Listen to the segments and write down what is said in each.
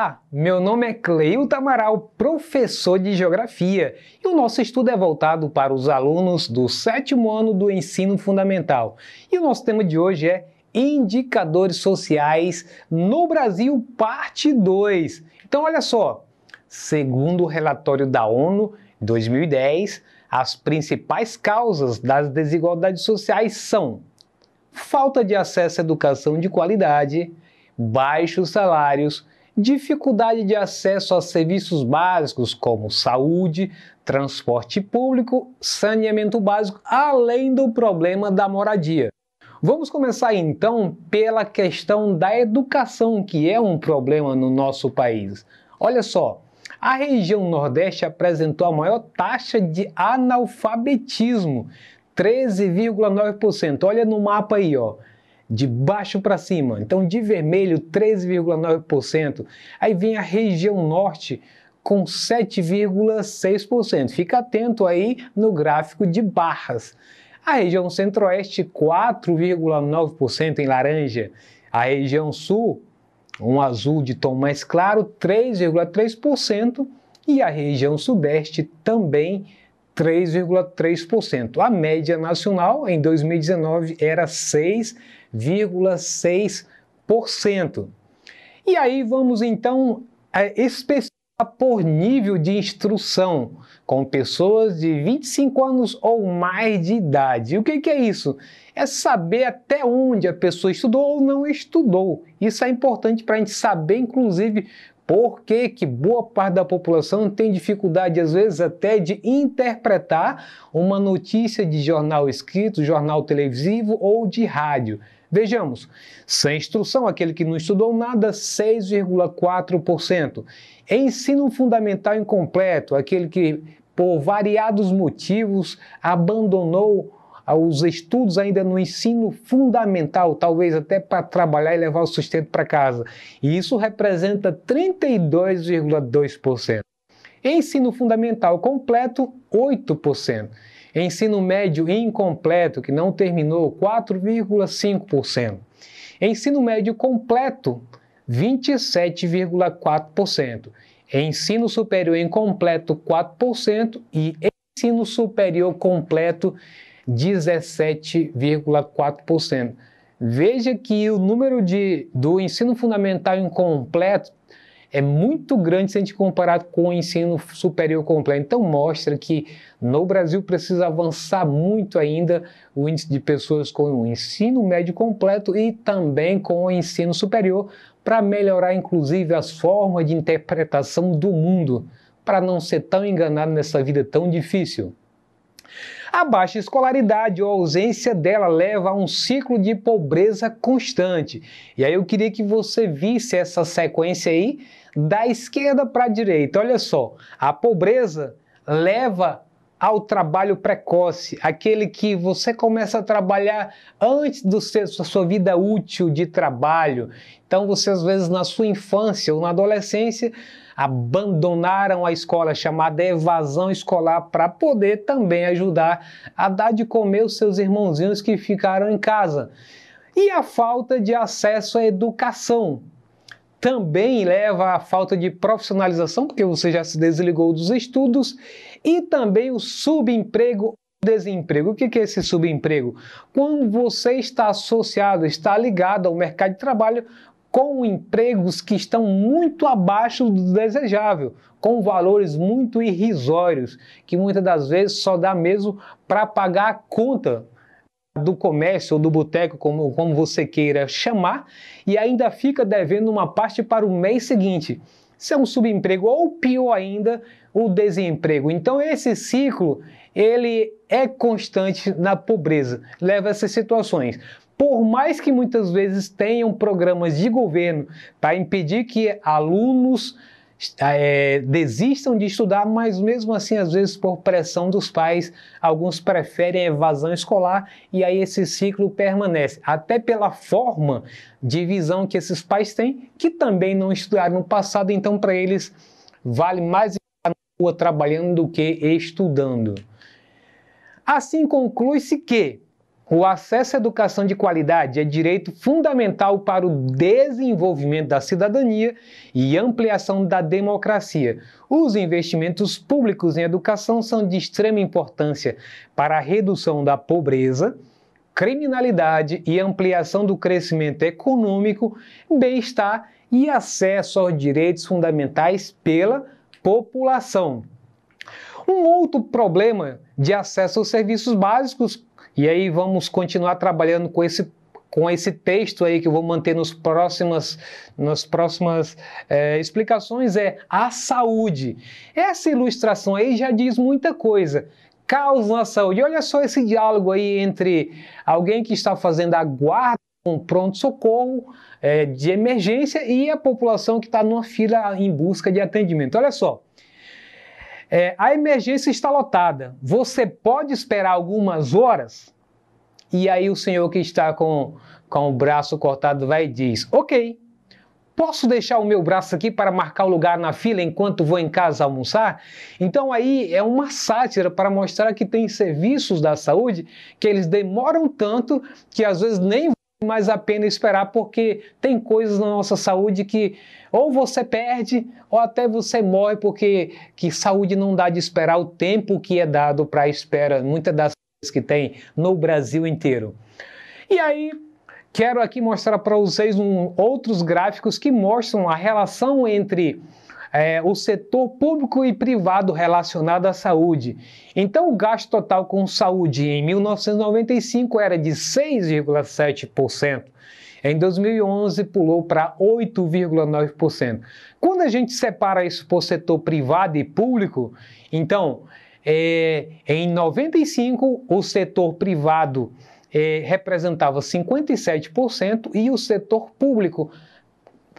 Olá, meu nome é Cleio Tamaral, professor de Geografia, e o nosso estudo é voltado para os alunos do sétimo ano do ensino fundamental. E o nosso tema de hoje é Indicadores Sociais no Brasil, parte 2. Então, olha só, segundo o relatório da ONU, 2010, as principais causas das desigualdades sociais são falta de acesso à educação de qualidade, baixos salários, dificuldade de acesso a serviços básicos como saúde, transporte público, saneamento básico, além do problema da moradia. Vamos começar então pela questão da educação, que é um problema no nosso país. Olha só, a região Nordeste apresentou a maior taxa de analfabetismo, 13,9%. Olha no mapa aí, ó de baixo para cima. Então, de vermelho, 13,9%. Aí vem a região norte com 7,6%. Fica atento aí no gráfico de barras. A região centro-oeste, 4,9% em laranja. A região sul, um azul de tom mais claro, 3,3%. E a região sudeste também 3,3%. A média nacional em 2019 era 6,6%. E aí vamos então é, especificar por nível de instrução, com pessoas de 25 anos ou mais de idade. O que, que é isso? É saber até onde a pessoa estudou ou não estudou. Isso é importante para a gente saber, inclusive, por que, que boa parte da população tem dificuldade, às vezes, até de interpretar uma notícia de jornal escrito, jornal televisivo ou de rádio? Vejamos, sem instrução, aquele que não estudou nada, 6,4%. Ensino fundamental incompleto, aquele que, por variados motivos, abandonou aos estudos ainda no ensino fundamental, talvez até para trabalhar e levar o sustento para casa. E isso representa 32,2%. Ensino fundamental completo, 8%. Ensino médio incompleto, que não terminou, 4,5%. Ensino médio completo, 27,4%. Ensino superior incompleto, 4%. E ensino superior completo, 17,4%. Veja que o número de, do ensino fundamental incompleto é muito grande se a gente comparar com o ensino superior completo. Então, mostra que no Brasil precisa avançar muito ainda o índice de pessoas com o ensino médio completo e também com o ensino superior, para melhorar, inclusive, as formas de interpretação do mundo, para não ser tão enganado nessa vida tão difícil. A baixa escolaridade ou ausência dela leva a um ciclo de pobreza constante. E aí eu queria que você visse essa sequência aí da esquerda para a direita. Olha só, a pobreza leva ao trabalho precoce, aquele que você começa a trabalhar antes do seu, sua vida útil de trabalho. Então você às vezes na sua infância ou na adolescência abandonaram a escola, chamada evasão escolar, para poder também ajudar a dar de comer os seus irmãozinhos que ficaram em casa. E a falta de acesso à educação, também leva à falta de profissionalização, porque você já se desligou dos estudos, e também o subemprego desemprego. O que é esse subemprego? Quando você está associado, está ligado ao mercado de trabalho, com empregos que estão muito abaixo do desejável, com valores muito irrisórios, que muitas das vezes só dá mesmo para pagar a conta do comércio ou do boteco, como, como você queira chamar, e ainda fica devendo uma parte para o mês seguinte. Isso é um subemprego ou pior ainda, o desemprego. Então esse ciclo, ele é constante na pobreza, leva a essas situações por mais que muitas vezes tenham programas de governo para impedir que alunos é, desistam de estudar, mas mesmo assim, às vezes, por pressão dos pais, alguns preferem evasão escolar e aí esse ciclo permanece. Até pela forma de visão que esses pais têm, que também não estudaram no passado, então para eles vale mais estar na rua trabalhando do que estudando. Assim conclui-se que o acesso à educação de qualidade é direito fundamental para o desenvolvimento da cidadania e ampliação da democracia. Os investimentos públicos em educação são de extrema importância para a redução da pobreza, criminalidade e ampliação do crescimento econômico, bem-estar e acesso aos direitos fundamentais pela população. Um outro problema de acesso aos serviços básicos, e aí vamos continuar trabalhando com esse com esse texto aí que eu vou manter nos próximas, nas próximas é, explicações é a saúde. Essa ilustração aí já diz muita coisa. caos na saúde. Olha só esse diálogo aí entre alguém que está fazendo a guarda com um pronto-socorro é, de emergência e a população que está numa fila em busca de atendimento. Olha só. É, a emergência está lotada. Você pode esperar algumas horas? E aí o senhor que está com, com o braço cortado vai e diz: Ok, posso deixar o meu braço aqui para marcar o lugar na fila enquanto vou em casa almoçar? Então aí é uma sátira para mostrar que tem serviços da saúde que eles demoram tanto que às vezes nem mais a pena esperar, porque tem coisas na nossa saúde que ou você perde ou até você morre, porque que saúde não dá de esperar o tempo que é dado para a espera, muitas das coisas que tem no Brasil inteiro. E aí, quero aqui mostrar para vocês um, outros gráficos que mostram a relação entre é, o setor público e privado relacionado à saúde. Então, o gasto total com saúde em 1995 era de 6,7%. Em 2011 pulou para 8,9%. Quando a gente separa isso por setor privado e público, então é, em 95 o setor privado é, representava 57% e o setor público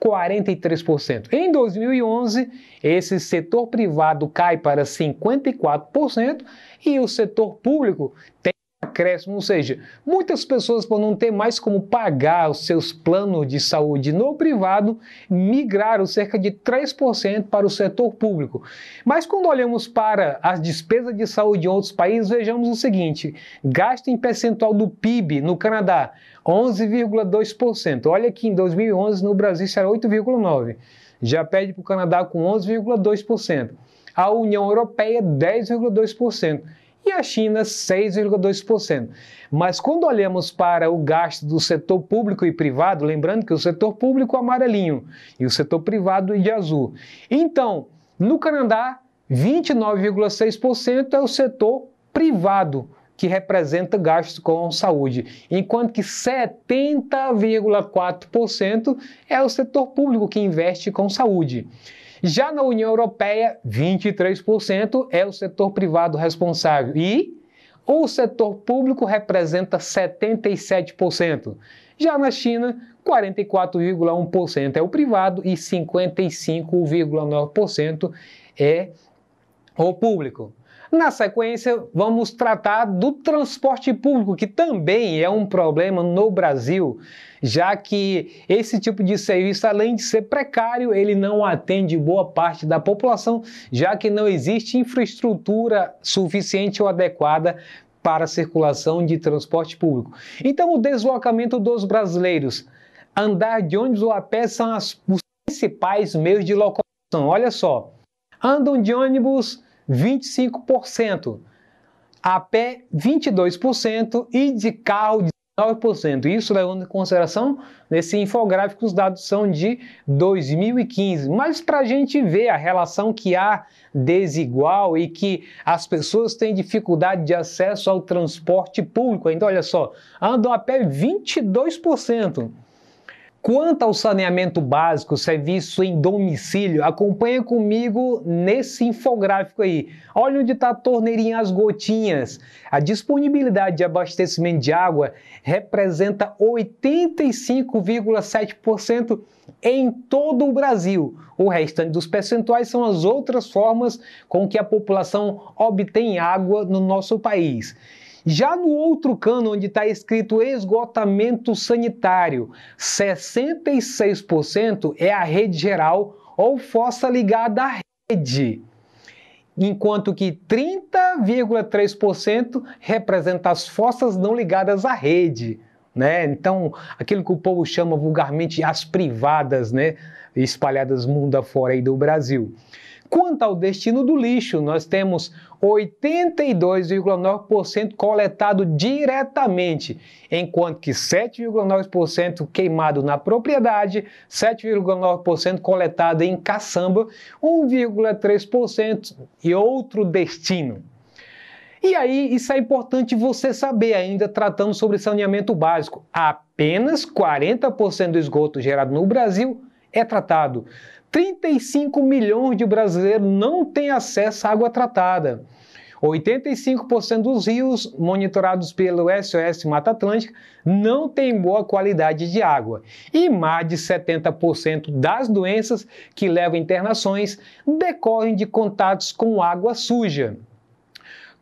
43%. Em 2011, esse setor privado cai para 54% e o setor público tem acréscimo, ou seja, muitas pessoas por não ter mais como pagar os seus planos de saúde no privado, migraram cerca de 3% para o setor público. Mas quando olhamos para as despesas de saúde em outros países, vejamos o seguinte: gasto em percentual do PIB no Canadá, 11,2%. Olha que em 2011 no Brasil era 8,9. Já pede para o Canadá com 11,2%. A União Europeia 10,2% e a China 6,2%. Mas quando olhamos para o gasto do setor público e privado, lembrando que o setor público é amarelinho e o setor privado é de azul. Então, no Canadá, 29,6% é o setor privado que representa gastos com saúde, enquanto que 70,4% é o setor público que investe com saúde. Já na União Europeia, 23% é o setor privado responsável e o setor público representa 77%. Já na China, 44,1% é o privado e 55,9% é o público. Na sequência, vamos tratar do transporte público, que também é um problema no Brasil, já que esse tipo de serviço, além de ser precário, ele não atende boa parte da população, já que não existe infraestrutura suficiente ou adequada para a circulação de transporte público. Então, o deslocamento dos brasileiros, andar de ônibus ou a pé são as, os principais meios de locomoção. Olha só, andam de ônibus 25%, a pé 22% e de carro 19%. Isso levando em consideração nesse infográfico os dados são de 2015. Mas para a gente ver a relação que há desigual e que as pessoas têm dificuldade de acesso ao transporte público. Então, olha só, andam a pé 22%. Quanto ao saneamento básico, serviço em domicílio, acompanha comigo nesse infográfico aí. Olha onde está a torneirinha as gotinhas. A disponibilidade de abastecimento de água representa 85,7% em todo o Brasil. O restante dos percentuais são as outras formas com que a população obtém água no nosso país. Já no outro cano, onde está escrito esgotamento sanitário, 66% é a rede geral ou fossa ligada à rede, enquanto que 30,3% representa as fossas não ligadas à rede. Né? Então, aquilo que o povo chama vulgarmente as privadas, né? espalhadas mundo afora aí do Brasil. Quanto ao destino do lixo, nós temos 82,9% coletado diretamente, enquanto que 7,9% queimado na propriedade, 7,9% coletado em caçamba, 1,3% e outro destino. E aí, isso é importante você saber ainda, tratando sobre saneamento básico. Apenas 40% do esgoto gerado no Brasil é tratado. 35 milhões de brasileiros não têm acesso à água tratada. 85% dos rios monitorados pelo SOS Mata Atlântica não têm boa qualidade de água. E mais de 70% das doenças que levam a internações decorrem de contatos com água suja.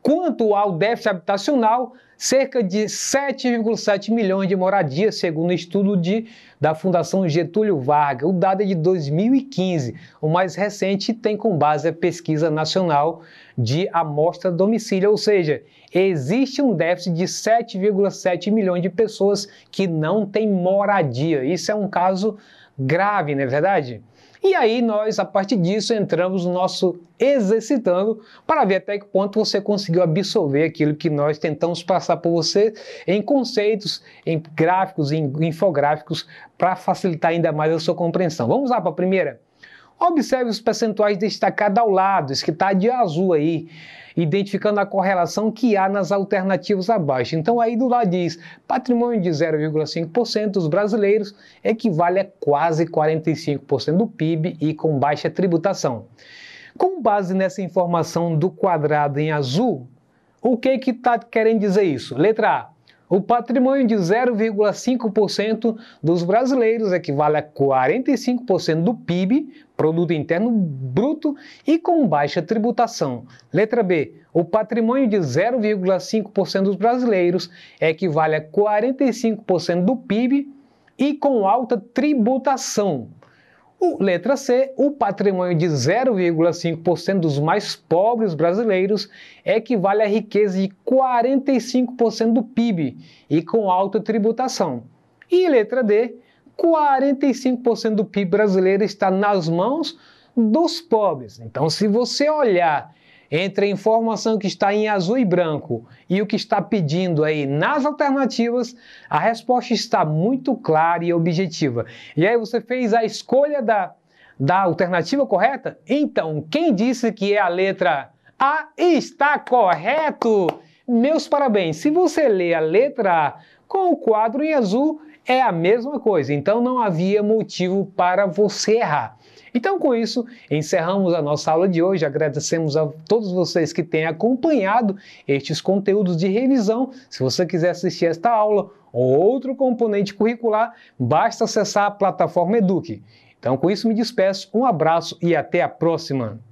Quanto ao déficit habitacional, cerca de 7,7 milhões de moradias, segundo o estudo de, da Fundação Getúlio Vargas. O dado é de 2015, o mais recente tem com base a pesquisa nacional de amostra domicílio, ou seja, existe um déficit de 7,7 milhões de pessoas que não têm moradia. Isso é um caso grave, não é verdade? E aí nós, a partir disso, entramos no nosso exercitando para ver até que ponto você conseguiu absorver aquilo que nós tentamos passar por você em conceitos, em gráficos, em infográficos, para facilitar ainda mais a sua compreensão. Vamos lá para a primeira? Observe os percentuais destacados ao lado, esse que está de azul aí identificando a correlação que há nas alternativas abaixo. Então, aí do lado diz: patrimônio de 0,5% dos brasileiros equivale a quase 45% do PIB e com baixa tributação. Com base nessa informação do quadrado em azul, o que que está querendo dizer isso? Letra A. O patrimônio de 0,5% dos brasileiros equivale a 45% do PIB, Produto Interno Bruto, e com baixa tributação. Letra B. O patrimônio de 0,5% dos brasileiros equivale a 45% do PIB e com alta tributação. O, letra C, o patrimônio de 0,5% dos mais pobres brasileiros equivale à riqueza de 45% do PIB e com alta tributação. E letra D, 45% do PIB brasileiro está nas mãos dos pobres. Então, se você olhar entre a informação que está em azul e branco e o que está pedindo aí nas alternativas, a resposta está muito clara e objetiva. E aí você fez a escolha da, da alternativa correta? Então, quem disse que é a letra A está correto? Meus parabéns! Se você lê a letra A com o quadro em azul é a mesma coisa, então não havia motivo para você errar. Então, com isso, encerramos a nossa aula de hoje. Agradecemos a todos vocês que têm acompanhado estes conteúdos de revisão. Se você quiser assistir esta aula ou outro componente curricular, basta acessar a plataforma Eduque. Então, com isso, me despeço, um abraço e até a próxima!